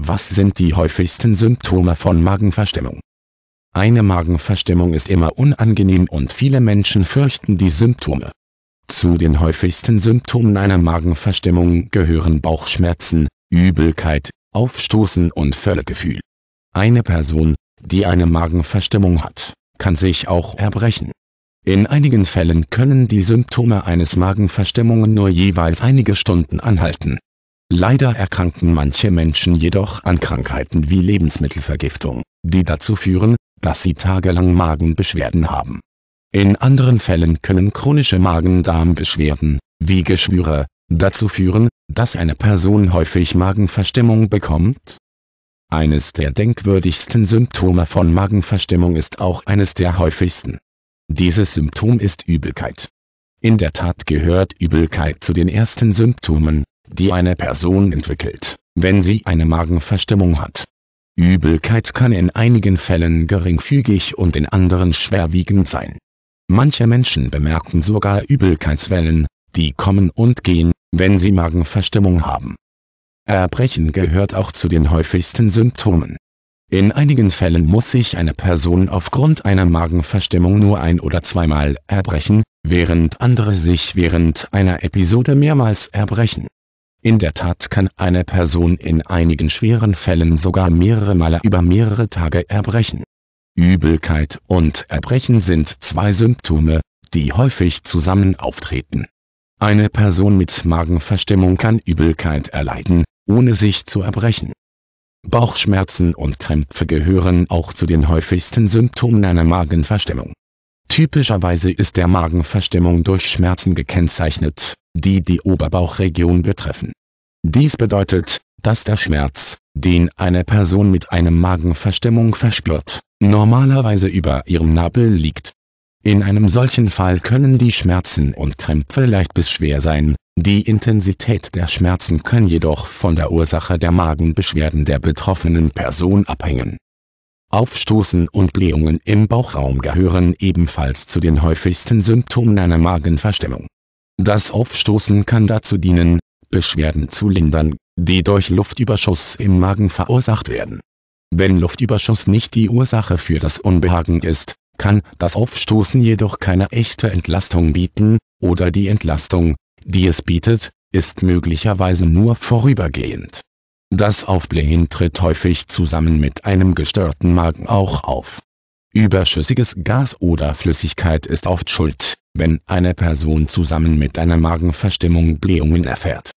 Was sind die häufigsten Symptome von Magenverstimmung? Eine Magenverstimmung ist immer unangenehm und viele Menschen fürchten die Symptome. Zu den häufigsten Symptomen einer Magenverstimmung gehören Bauchschmerzen, Übelkeit, Aufstoßen und Völlegefühl. Eine Person, die eine Magenverstimmung hat, kann sich auch erbrechen. In einigen Fällen können die Symptome eines Magenverstimmungen nur jeweils einige Stunden anhalten. Leider erkranken manche Menschen jedoch an Krankheiten wie Lebensmittelvergiftung, die dazu führen, dass sie tagelang Magenbeschwerden haben. In anderen Fällen können chronische Magen-Darm-Beschwerden, wie Geschwüre, dazu führen, dass eine Person häufig Magenverstimmung bekommt. Eines der denkwürdigsten Symptome von Magenverstimmung ist auch eines der häufigsten. Dieses Symptom ist Übelkeit. In der Tat gehört Übelkeit zu den ersten Symptomen, die eine Person entwickelt, wenn sie eine Magenverstimmung hat. Übelkeit kann in einigen Fällen geringfügig und in anderen schwerwiegend sein. Manche Menschen bemerken sogar Übelkeitswellen, die kommen und gehen, wenn sie Magenverstimmung haben. Erbrechen gehört auch zu den häufigsten Symptomen. In einigen Fällen muss sich eine Person aufgrund einer Magenverstimmung nur ein oder zweimal erbrechen, während andere sich während einer Episode mehrmals erbrechen. In der Tat kann eine Person in einigen schweren Fällen sogar mehrere Male über mehrere Tage erbrechen. Übelkeit und Erbrechen sind zwei Symptome, die häufig zusammen auftreten. Eine Person mit Magenverstimmung kann Übelkeit erleiden, ohne sich zu erbrechen. Bauchschmerzen und Krämpfe gehören auch zu den häufigsten Symptomen einer Magenverstimmung. Typischerweise ist der Magenverstimmung durch Schmerzen gekennzeichnet die die Oberbauchregion betreffen. Dies bedeutet, dass der Schmerz, den eine Person mit einem Magenverstimmung verspürt, normalerweise über ihrem Nabel liegt. In einem solchen Fall können die Schmerzen und Krämpfe leicht bis schwer sein, die Intensität der Schmerzen kann jedoch von der Ursache der Magenbeschwerden der betroffenen Person abhängen. Aufstoßen und Blähungen im Bauchraum gehören ebenfalls zu den häufigsten Symptomen einer Magenverstimmung das Aufstoßen kann dazu dienen, Beschwerden zu lindern, die durch Luftüberschuss im Magen verursacht werden. Wenn Luftüberschuss nicht die Ursache für das Unbehagen ist, kann das Aufstoßen jedoch keine echte Entlastung bieten, oder die Entlastung, die es bietet, ist möglicherweise nur vorübergehend. Das Aufblähen tritt häufig zusammen mit einem gestörten Magen auch auf. Überschüssiges Gas oder Flüssigkeit ist oft schuld wenn eine Person zusammen mit einer Magenverstimmung Blähungen erfährt